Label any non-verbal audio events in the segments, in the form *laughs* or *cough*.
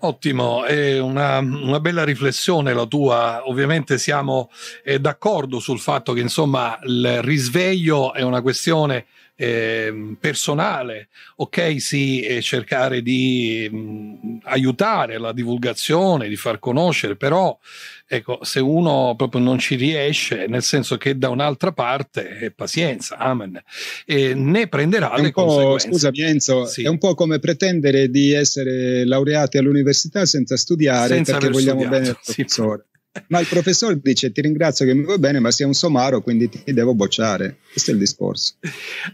Ottimo, è una, una, bella riflessione la tua. Ovviamente siamo eh, d'accordo sul fatto che insomma il risveglio è una questione eh, personale, ok sì, cercare di mh, aiutare la divulgazione, di far conoscere, però ecco, se uno proprio non ci riesce, nel senso che da un'altra parte, eh, pazienza, amen, eh, ne prenderà è le conseguenze. Scusami Enzo, sì. è un po' come pretendere di essere laureati all'università senza studiare senza perché vogliamo studiato, bene il professore ma *laughs* il professore dice ti ringrazio che mi va bene, ma sei un somaro, quindi ti devo bocciare. Questo è il discorso.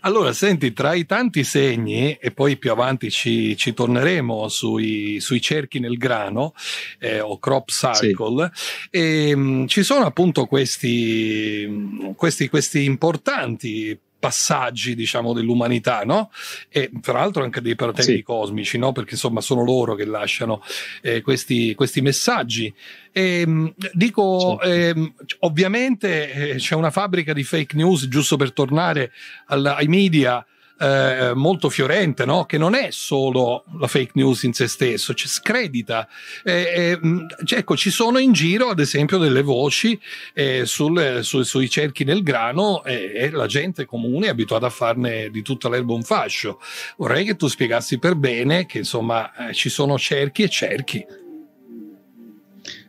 Allora, senti, tra i tanti segni, e poi più avanti ci, ci torneremo sui, sui, cerchi nel grano eh, o crop cycle sì. e, mh, ehm, ci sono appunto questi, questi, questi importanti passaggi, diciamo, dell'umanità, no? E fra l'altro anche dei fratelli sì. cosmici, no? Perché insomma sono loro che lasciano eh, questi, questi, messaggi. E, ehm, dico, sì. Certo. eh, ovviamente eh, c'è una fabbrica di fake news, giusto per tornare alla, ai media, eh, molto fiorente, no? che non è solo la fake news in se stesso, ci scredita. Eh, eh, mm, cioè, ecco, ci sono in giro, ad esempio, delle voci eh, sul, eh, su, sui cerchi del grano eh, e la gente comune è abituata a farne di tutta l'erba un fascio. Vorrei che tu spiegassi per bene che insomma ci sono cerchi e cerchi.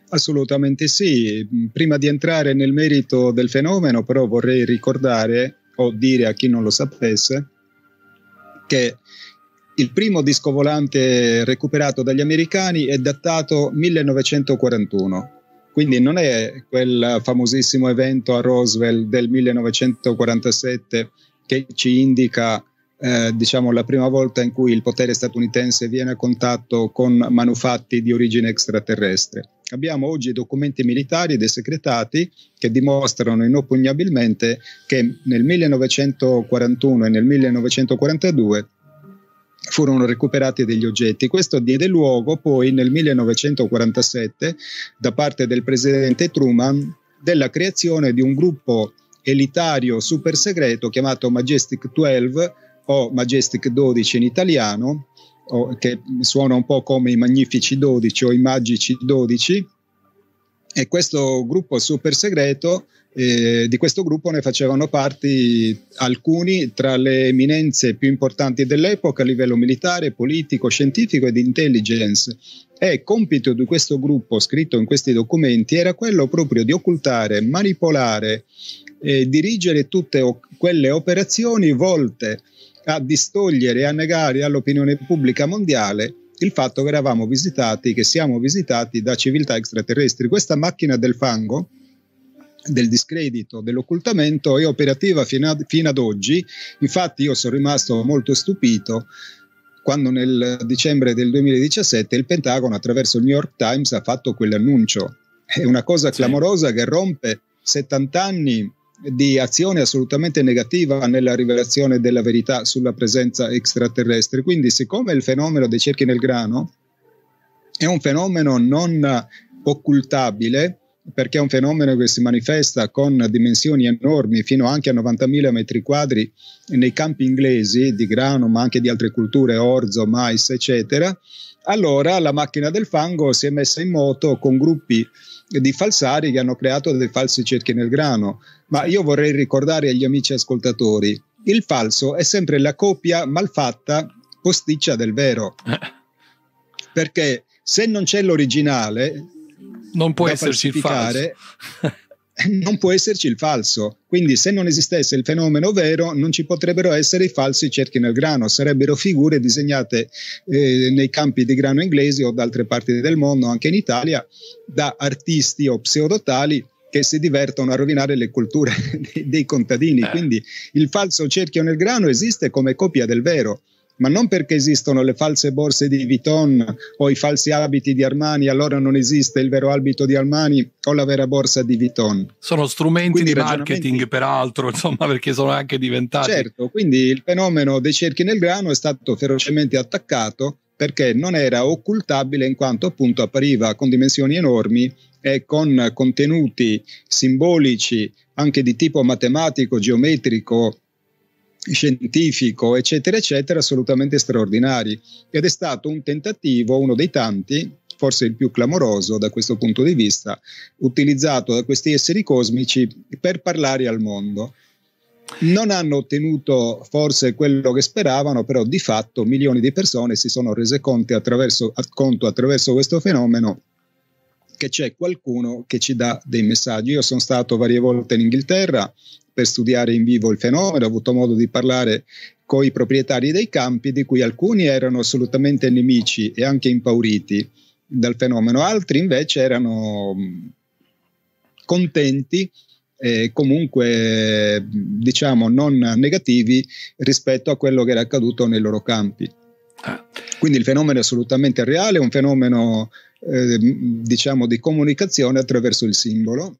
Assolutamente sì. Prima di entrare nel merito del fenomeno, però vorrei ricordare o dire a chi non lo sapesse che il primo disco volante recuperato dagli americani è datato 1941, quindi non è quel famosissimo evento a Roswell del 1947 che ci indica eh, diciamo la prima volta in cui il potere statunitense viene a contatto con manufatti di origine extraterrestre. Abbiamo oggi documenti militari desecretati che dimostrano inoppugnabilmente che nel 1941 e nel 1942 furono recuperati degli oggetti. Questo diede luogo poi nel 1947 da parte del presidente Truman della creazione di un gruppo elitario super segreto chiamato Majestic 12 o Majestic 12 in italiano, che suona un po' come i Magnifici 12 o i Magici 12. E questo gruppo super segreto, eh, di questo gruppo ne facevano parte alcuni tra le eminenze più importanti dell'epoca a livello militare, politico, scientifico e di intelligence. E compito di questo gruppo, scritto in questi documenti, era quello proprio di occultare, manipolare, eh, dirigere tutte o- quelle operazioni volte a distogliere e a negare all'opinione pubblica mondiale il fatto che eravamo visitati, che siamo visitati da civiltà extraterrestri. Questa macchina del fango, del discredito, dell'occultamento è operativa fino ad, fino ad oggi. Infatti io sono rimasto molto stupito quando nel dicembre del 2017 il Pentagono attraverso il New York Times ha fatto quell'annuncio. È una cosa clamorosa sì. che rompe 70 anni di azione assolutamente negativa nella rivelazione della verità sulla presenza extraterrestre. Quindi, siccome il fenomeno dei cerchi nel grano è un fenomeno non occultabile, perché è un fenomeno che si manifesta con dimensioni enormi, fino anche a 90.000 metri quadri nei campi inglesi di grano, ma anche di altre culture, orzo, mais, eccetera. Allora la macchina del fango si è messa in moto con gruppi di falsari che hanno creato dei falsi cerchi nel grano. Ma io vorrei ricordare agli amici ascoltatori, il falso è sempre la copia malfatta posticcia del vero. Eh. Perché se non c'è l'originale, non può esserci il falso. *laughs* non può esserci il falso. Quindi se non esistesse il fenomeno vero, non ci potrebbero essere i falsi cerchi nel grano, sarebbero figure disegnate eh, nei campi di grano inglesi o da altre parti del mondo, anche in Italia, da artisti o pseudotali che si divertono a rovinare le culture *laughs* dei, contadini. Eh. Quindi il falso cerchio nel grano esiste come copia del vero ma non perché esistono le false borse di Vuitton o i falsi abiti di Armani, allora non esiste il vero abito di Armani o la vera borsa di Vuitton. Sono strumenti quindi di marketing, peraltro, *laughs* insomma, perché sono anche diventati. Certo, quindi il fenomeno dei cerchi nel grano è stato ferocemente attaccato perché non era occultabile in quanto appunto appariva con dimensioni enormi e con contenuti simbolici anche di tipo matematico, geometrico, scientifico, eccetera, eccetera, assolutamente straordinari. Ed è stato un tentativo, uno dei tanti, forse il più clamoroso da questo punto di vista, utilizzato da questi esseri cosmici per parlare al mondo. Non hanno ottenuto forse quello che speravano, però di fatto milioni di persone si sono rese conto attraverso, conto attraverso questo fenomeno che c'è qualcuno che ci dà dei messaggi. Io sono stato varie volte in Inghilterra per studiare in vivo il fenomeno, ho avuto modo di parlare con i proprietari dei campi, di cui alcuni erano assolutamente nemici e anche impauriti dal fenomeno, altri invece erano mm, contenti e comunque mm, diciamo non negativi rispetto a quello che era accaduto nei loro campi. Ah. Quindi il fenomeno è assolutamente reale, è un fenomeno eh, diciamo di comunicazione attraverso il simbolo